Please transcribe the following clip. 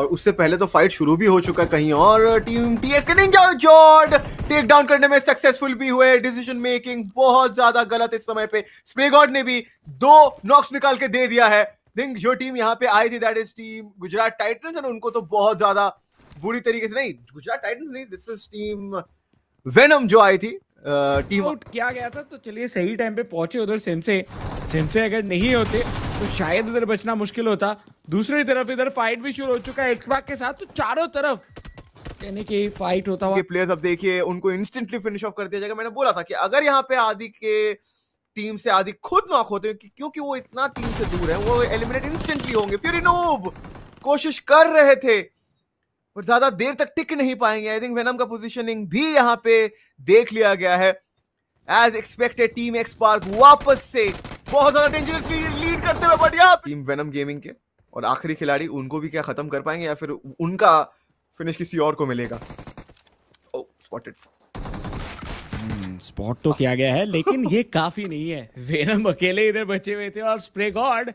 और उससे पहले तो फाइट शुरू भी हो चुका कहीं और टीम टीएस के निंजा जॉर्ड टेक डाउन करने में सक्सेसफुल भी हुए डिसीजन मेकिंग बहुत ज्यादा गलत इस समय पे स्प्रे गॉड ने भी दो नॉक्स निकाल के दे दिया है थिंक जो टीम यहाँ पे आई थी that is team Gujarat Titans and उनको तो बहुत ज्यादा बुरी तरीके से नहीं गुजरात टाइटन्स नहीं दिस इज टीम वेनम जो आई थी टीम आउट किया गया था तो चलिए सही टाइम पे पहुंचे उधर सेंसे सेंसे अगर नहीं होते तो शायद इधर बचना मुश्किल होता दूसरी तरफ इधर फाइट भी शुरू हो चुका है एक्सपाक के साथ तो चारों तरफ कहने की फाइट होता हुआ प्लेयर्स अब देखिए उनको इंस्टेंटली फिनिश ऑफ कर दिया जाएगा मैंने बोला था कि अगर यहाँ पे आदि के टीम से आदि खुद नॉक होते हैं क्योंकि वो इतना टीम से दूर है वो एलिमिनेट इंस्टेंटली होंगे फिर इनोब कोशिश कर रहे थे पर ज्यादा देर तक टिक नहीं पाएंगे आई थिंक वेनम का पोजीशनिंग भी यहाँ पे देख लिया गया है एज एक्सपेक्टेड टीम एक्सपार्क वापस से बहुत ज्यादा डेंजरसली बैटिंग करते हुए बढ़िया टीम वेनम गेमिंग के और आखिरी खिलाड़ी उनको भी क्या खत्म कर पाएंगे या फिर उनका फिनिश किसी और को मिलेगा ओ स्पॉटेड स्पॉट तो किया गया है लेकिन ये काफी नहीं है वेनम अकेले इधर बचे हुए थे और स्प्रे गॉड